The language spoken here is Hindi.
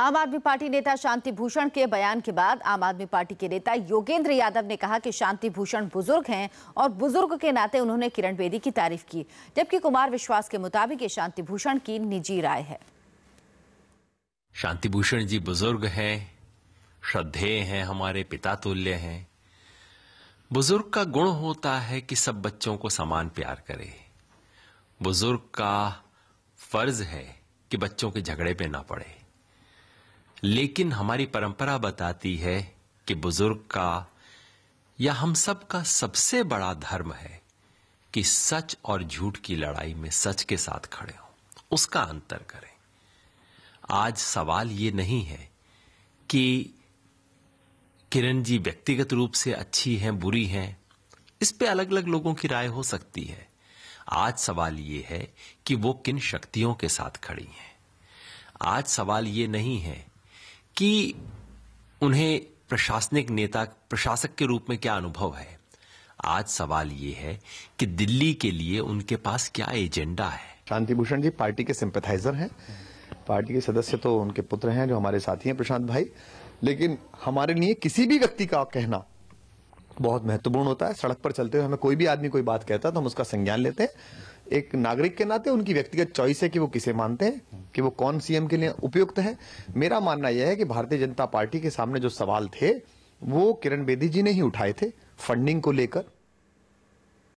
आम आदमी पार्टी नेता शांति भूषण के बयान के बाद आम आदमी पार्टी के नेता योगेंद्र यादव ने कहा कि शांति भूषण बुजुर्ग हैं और बुजुर्ग के नाते उन्होंने किरण बेदी की तारीफ की जबकि कुमार विश्वास के मुताबिक ये शांति भूषण की निजी राय है शांति भूषण जी बुजुर्ग हैं श्रद्धेय हैं हमारे पिता तुल्य हैं बुजुर्ग का गुण होता है कि सब बच्चों को समान प्यार करे बुजुर्ग का फर्ज है कि बच्चों के झगड़े पे ना पड़े लेकिन हमारी परंपरा बताती है कि बुजुर्ग का या हम सब का सबसे बड़ा धर्म है कि सच और झूठ की लड़ाई में सच के साथ खड़े हो उसका अंतर करें आज सवाल ये नहीं है कि किरण जी व्यक्तिगत रूप से अच्छी हैं बुरी हैं इस पे अलग अलग लोगों की राय हो सकती है आज सवाल ये है कि वो किन शक्तियों के साथ खड़ी हैं आज सवाल ये नहीं है कि उन्हें प्रशासनिक नेता प्रशासक के रूप में क्या अनुभव है आज सवाल ये है कि दिल्ली के लिए उनके पास क्या एजेंडा है शांति भूषण जी पार्टी के सिंपथाइजर हैं पार्टी के सदस्य तो उनके पुत्र हैं जो हमारे साथी हैं प्रशांत भाई लेकिन हमारे लिए किसी भी व्यक्ति का कहना बहुत महत्वपूर्ण होता है सड़क पर चलते हुए हमें कोई भी आदमी कोई बात कहता है तो हम उसका संज्ञान लेते हैं एक नागरिक के नाते उनकी व्यक्तिगत चॉइस है कि वो किसे मानते हैं कि वो कौन सीएम के लिए उपयुक्त है मेरा मानना यह है कि भारतीय जनता पार्टी के सामने जो सवाल थे वो किरण बेदी जी ने ही उठाए थे फंडिंग को लेकर